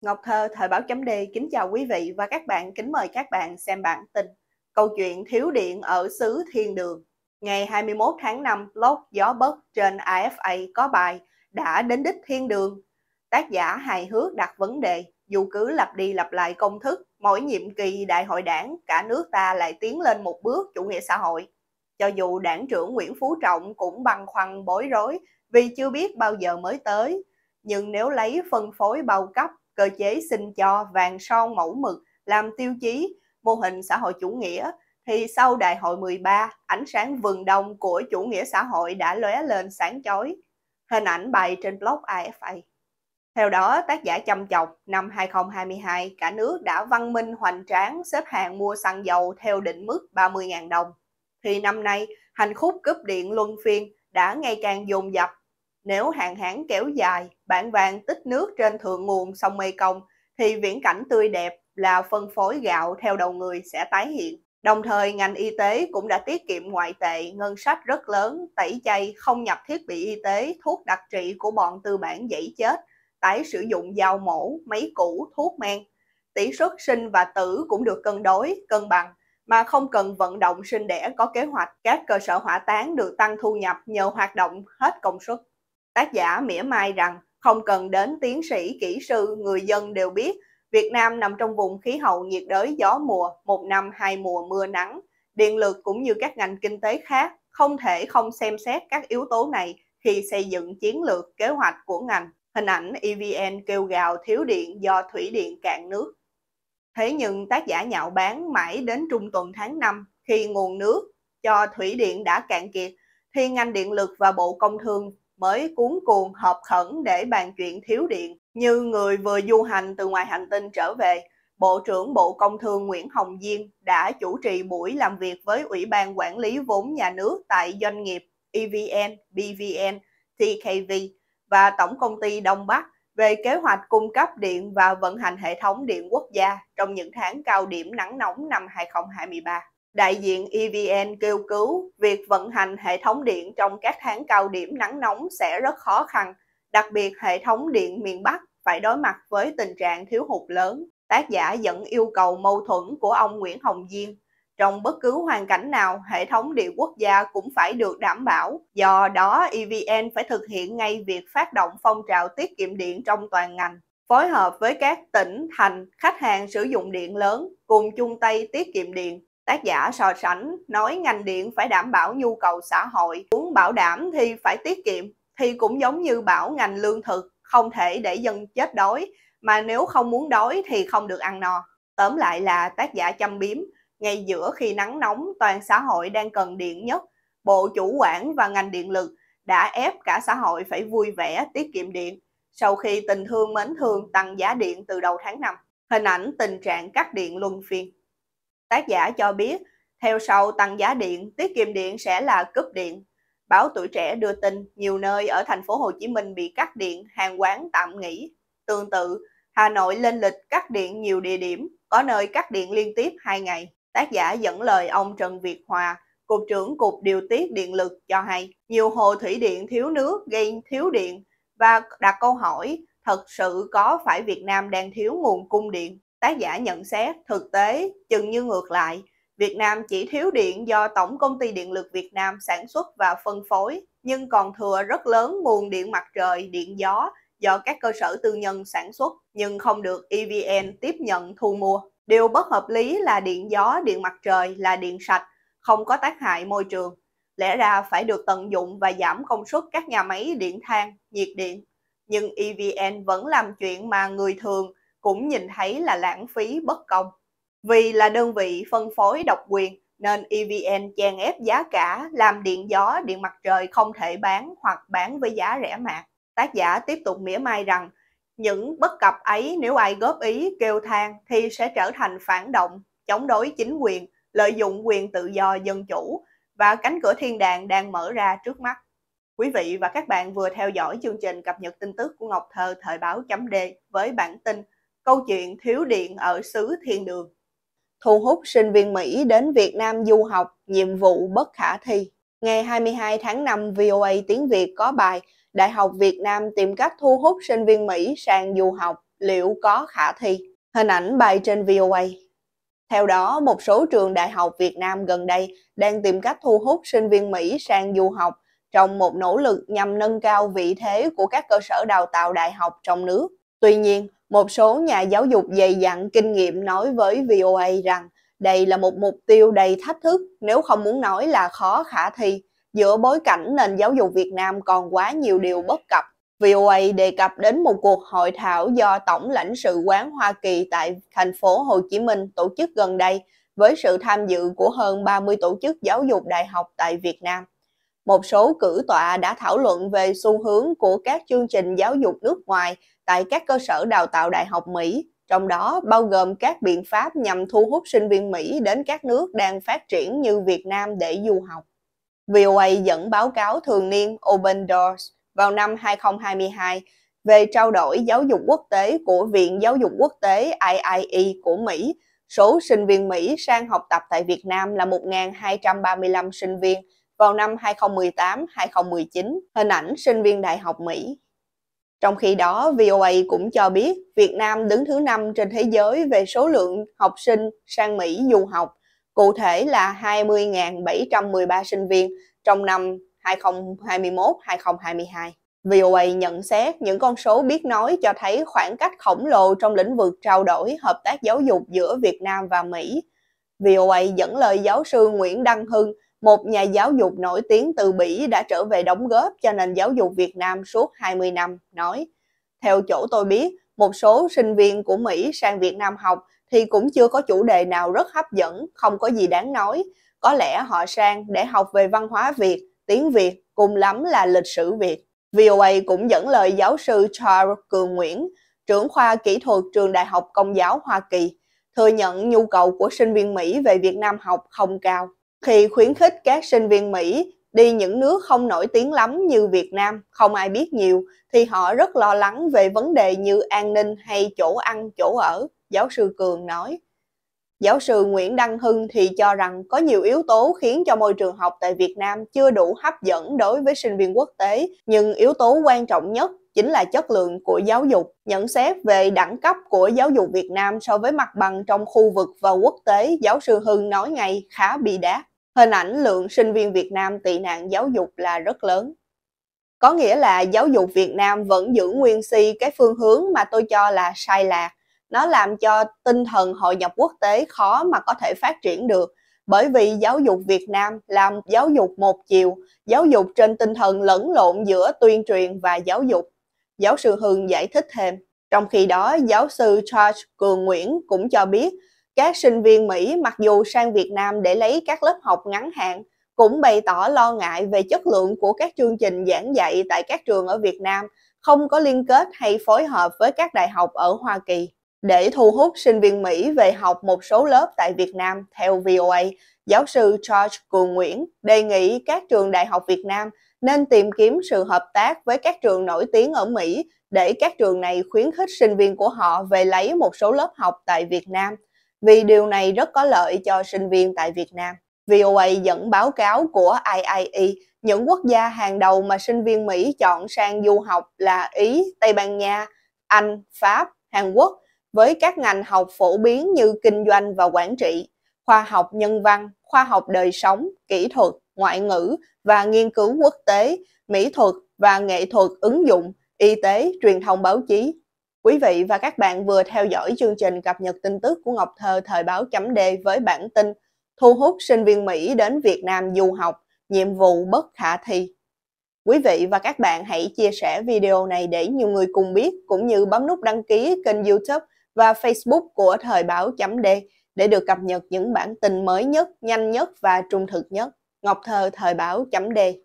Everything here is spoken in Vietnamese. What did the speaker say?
Ngọc Thơ, Thời báo chấm D, kính chào quý vị và các bạn, kính mời các bạn xem bản tin Câu chuyện thiếu điện ở xứ thiên đường Ngày 21 tháng 5, lốt gió bất trên AFA có bài Đã đến đích thiên đường Tác giả hài hước đặt vấn đề Dù cứ lặp đi lặp lại công thức Mỗi nhiệm kỳ đại hội đảng, cả nước ta lại tiến lên một bước chủ nghĩa xã hội Cho dù đảng trưởng Nguyễn Phú Trọng cũng băn khoăn bối rối Vì chưa biết bao giờ mới tới nhưng nếu lấy phân phối bao cấp cơ chế xin cho vàng son mẫu mực làm tiêu chí mô hình xã hội chủ nghĩa thì sau đại hội 13, ánh sáng vườn đông của chủ nghĩa xã hội đã lóe lên sáng chói. Hình ảnh bài trên blog AFA. Theo đó, tác giả chăm chọc, năm 2022, cả nước đã văn minh hoành tráng xếp hàng mua xăng dầu theo định mức 30.000 đồng. Thì năm nay, hành khúc cướp điện luân phiên đã ngày càng dồn dập nếu hạn hán kéo dài, bản vàng tích nước trên thượng nguồn sông mekong thì viễn cảnh tươi đẹp là phân phối gạo theo đầu người sẽ tái hiện. Đồng thời, ngành y tế cũng đã tiết kiệm ngoại tệ, ngân sách rất lớn, tẩy chay, không nhập thiết bị y tế, thuốc đặc trị của bọn tư bản dãy chết, tái sử dụng dao mổ, máy cũ, thuốc men. Tỷ suất sinh và tử cũng được cân đối, cân bằng, mà không cần vận động sinh đẻ có kế hoạch. Các cơ sở hỏa táng được tăng thu nhập nhờ hoạt động hết công suất. Tác giả mỉa mai rằng không cần đến tiến sĩ, kỹ sư, người dân đều biết Việt Nam nằm trong vùng khí hậu nhiệt đới gió mùa, một năm hai mùa mưa nắng. Điện lực cũng như các ngành kinh tế khác không thể không xem xét các yếu tố này khi xây dựng chiến lược kế hoạch của ngành. Hình ảnh EVN kêu gào thiếu điện do thủy điện cạn nước. Thế nhưng tác giả nhạo bán mãi đến trung tuần tháng 5 khi nguồn nước cho thủy điện đã cạn kiệt thì ngành điện lực và Bộ Công Thương mới cuốn cuồng họp khẩn để bàn chuyện thiếu điện như người vừa du hành từ ngoài hành tinh trở về. Bộ trưởng Bộ Công Thương Nguyễn Hồng Diên đã chủ trì buổi làm việc với Ủy ban Quản lý vốn nhà nước tại doanh nghiệp EVN, BVN, TKV và Tổng công ty Đông Bắc về kế hoạch cung cấp điện và vận hành hệ thống điện quốc gia trong những tháng cao điểm nắng nóng năm 2023 đại diện EVN kêu cứu việc vận hành hệ thống điện trong các tháng cao điểm nắng nóng sẽ rất khó khăn, đặc biệt hệ thống điện miền Bắc phải đối mặt với tình trạng thiếu hụt lớn. Tác giả dẫn yêu cầu mâu thuẫn của ông Nguyễn Hồng Diên. Trong bất cứ hoàn cảnh nào, hệ thống điện quốc gia cũng phải được đảm bảo. Do đó, EVN phải thực hiện ngay việc phát động phong trào tiết kiệm điện trong toàn ngành phối hợp với các tỉnh, thành, khách hàng sử dụng điện lớn cùng chung tay tiết kiệm điện. Tác giả so sánh nói ngành điện phải đảm bảo nhu cầu xã hội, muốn bảo đảm thì phải tiết kiệm, thì cũng giống như bảo ngành lương thực không thể để dân chết đói, mà nếu không muốn đói thì không được ăn no. Tóm lại là tác giả châm biếm, ngay giữa khi nắng nóng toàn xã hội đang cần điện nhất, Bộ Chủ quản và ngành điện lực đã ép cả xã hội phải vui vẻ tiết kiệm điện sau khi tình thương mến thương tăng giá điện từ đầu tháng 5. Hình ảnh tình trạng cắt điện luân phiên. Tác giả cho biết, theo sau tăng giá điện, tiết kiệm điện sẽ là cúp điện. Báo Tuổi Trẻ đưa tin nhiều nơi ở thành phố Hồ Chí Minh bị cắt điện, hàng quán tạm nghỉ. Tương tự, Hà Nội lên lịch cắt điện nhiều địa điểm, có nơi cắt điện liên tiếp 2 ngày. Tác giả dẫn lời ông Trần Việt Hòa, Cục trưởng Cục Điều tiết Điện lực cho hay, nhiều hồ thủy điện thiếu nước gây thiếu điện và đặt câu hỏi thật sự có phải Việt Nam đang thiếu nguồn cung điện tác giả nhận xét thực tế chừng như ngược lại, Việt Nam chỉ thiếu điện do Tổng Công ty Điện lực Việt Nam sản xuất và phân phối, nhưng còn thừa rất lớn nguồn điện mặt trời, điện gió do các cơ sở tư nhân sản xuất nhưng không được EVN tiếp nhận thu mua. Điều bất hợp lý là điện gió, điện mặt trời là điện sạch, không có tác hại môi trường. Lẽ ra phải được tận dụng và giảm công suất các nhà máy điện than, nhiệt điện. Nhưng EVN vẫn làm chuyện mà người thường cũng nhìn thấy là lãng phí bất công. Vì là đơn vị phân phối độc quyền nên EVN chèn ép giá cả làm điện gió, điện mặt trời không thể bán hoặc bán với giá rẻ mạt. Tác giả tiếp tục mỉa mai rằng những bất cập ấy nếu ai góp ý kêu than thì sẽ trở thành phản động, chống đối chính quyền, lợi dụng quyền tự do dân chủ và cánh cửa thiên đàng đang mở ra trước mắt. Quý vị và các bạn vừa theo dõi chương trình cập nhật tin tức của Ngọc Thơ thời báo chấm D với bản tin câu chuyện thiếu điện ở xứ thiên đường. Thu hút sinh viên Mỹ đến Việt Nam du học, nhiệm vụ bất khả thi. Ngày 22 tháng 5, VOA tiếng Việt có bài Đại học Việt Nam tìm cách thu hút sinh viên Mỹ sang du học, liệu có khả thi? Hình ảnh bài trên VOA. Theo đó, một số trường đại học Việt Nam gần đây đang tìm cách thu hút sinh viên Mỹ sang du học trong một nỗ lực nhằm nâng cao vị thế của các cơ sở đào tạo đại học trong nước. Tuy nhiên, một số nhà giáo dục dày dặn kinh nghiệm nói với VOA rằng đây là một mục tiêu đầy thách thức nếu không muốn nói là khó khả thi giữa bối cảnh nền giáo dục Việt Nam còn quá nhiều điều bất cập. VOA đề cập đến một cuộc hội thảo do Tổng lãnh sự quán Hoa Kỳ tại thành phố Hồ Chí Minh tổ chức gần đây với sự tham dự của hơn 30 tổ chức giáo dục đại học tại Việt Nam một số cử tọa đã thảo luận về xu hướng của các chương trình giáo dục nước ngoài tại các cơ sở đào tạo đại học Mỹ, trong đó bao gồm các biện pháp nhằm thu hút sinh viên Mỹ đến các nước đang phát triển như Việt Nam để du học. VOA dẫn báo cáo thường niên Open Doors vào năm 2022 về trao đổi giáo dục quốc tế của Viện Giáo dục Quốc tế IIE của Mỹ. Số sinh viên Mỹ sang học tập tại Việt Nam là 1.235 sinh viên, vào năm 2018-2019, hình ảnh sinh viên đại học Mỹ. Trong khi đó, VOA cũng cho biết Việt Nam đứng thứ 5 trên thế giới về số lượng học sinh sang Mỹ du học, cụ thể là 20.713 sinh viên trong năm 2021-2022. VOA nhận xét những con số biết nói cho thấy khoảng cách khổng lồ trong lĩnh vực trao đổi hợp tác giáo dục giữa Việt Nam và Mỹ. VOA dẫn lời giáo sư Nguyễn Đăng Hưng, một nhà giáo dục nổi tiếng từ Bỉ đã trở về đóng góp cho nền giáo dục Việt Nam suốt 20 năm, nói Theo chỗ tôi biết, một số sinh viên của Mỹ sang Việt Nam học thì cũng chưa có chủ đề nào rất hấp dẫn, không có gì đáng nói. Có lẽ họ sang để học về văn hóa Việt, tiếng Việt, cùng lắm là lịch sử Việt. VOA cũng dẫn lời giáo sư Charles Cường Nguyễn, trưởng khoa kỹ thuật trường Đại học Công giáo Hoa Kỳ, thừa nhận nhu cầu của sinh viên Mỹ về Việt Nam học không cao khi khuyến khích các sinh viên Mỹ đi những nước không nổi tiếng lắm như Việt Nam, không ai biết nhiều, thì họ rất lo lắng về vấn đề như an ninh hay chỗ ăn, chỗ ở, giáo sư Cường nói. Giáo sư Nguyễn Đăng Hưng thì cho rằng có nhiều yếu tố khiến cho môi trường học tại Việt Nam chưa đủ hấp dẫn đối với sinh viên quốc tế, nhưng yếu tố quan trọng nhất chính là chất lượng của giáo dục. Nhận xét về đẳng cấp của giáo dục Việt Nam so với mặt bằng trong khu vực và quốc tế, giáo sư Hưng nói ngay khá bị đát hình ảnh lượng sinh viên Việt Nam tị nạn giáo dục là rất lớn. Có nghĩa là giáo dục Việt Nam vẫn giữ nguyên si cái phương hướng mà tôi cho là sai lạc. Nó làm cho tinh thần hội nhập quốc tế khó mà có thể phát triển được bởi vì giáo dục Việt Nam là giáo dục một chiều, giáo dục trên tinh thần lẫn lộn giữa tuyên truyền và giáo dục. Giáo sư Hương giải thích thêm. Trong khi đó, giáo sư Charles Cường Nguyễn cũng cho biết các sinh viên Mỹ mặc dù sang Việt Nam để lấy các lớp học ngắn hạn cũng bày tỏ lo ngại về chất lượng của các chương trình giảng dạy tại các trường ở Việt Nam không có liên kết hay phối hợp với các đại học ở Hoa Kỳ. Để thu hút sinh viên Mỹ về học một số lớp tại Việt Nam, theo VOA, giáo sư George Cường Nguyễn đề nghị các trường đại học Việt Nam nên tìm kiếm sự hợp tác với các trường nổi tiếng ở Mỹ để các trường này khuyến khích sinh viên của họ về lấy một số lớp học tại Việt Nam vì điều này rất có lợi cho sinh viên tại Việt Nam. VOA dẫn báo cáo của IIE, những quốc gia hàng đầu mà sinh viên Mỹ chọn sang du học là Ý, Tây Ban Nha, Anh, Pháp, Hàn Quốc với các ngành học phổ biến như kinh doanh và quản trị, khoa học nhân văn, khoa học đời sống, kỹ thuật, ngoại ngữ và nghiên cứu quốc tế, mỹ thuật và nghệ thuật ứng dụng, y tế, truyền thông báo chí, Quý vị và các bạn vừa theo dõi chương trình cập nhật tin tức của Ngọc Thơ thời báo chấm D với bản tin Thu hút sinh viên Mỹ đến Việt Nam du học, nhiệm vụ bất khả thi. Quý vị và các bạn hãy chia sẻ video này để nhiều người cùng biết, cũng như bấm nút đăng ký kênh youtube và facebook của thời báo chấm D để được cập nhật những bản tin mới nhất, nhanh nhất và trung thực nhất. Ngọc Thơ thời báo chấm D